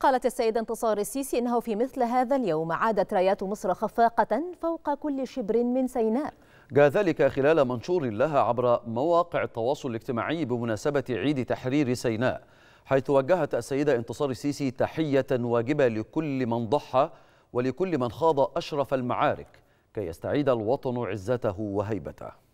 قالت السيدة انتصار السيسي إنه في مثل هذا اليوم عادت رايات مصر خفاقة فوق كل شبر من سيناء جاء ذلك خلال منشور لها عبر مواقع التواصل الاجتماعي بمناسبة عيد تحرير سيناء حيث وجهت السيدة انتصار السيسي تحية واجبة لكل من ضحى ولكل من خاض أشرف المعارك كي يستعيد الوطن عزته وهيبته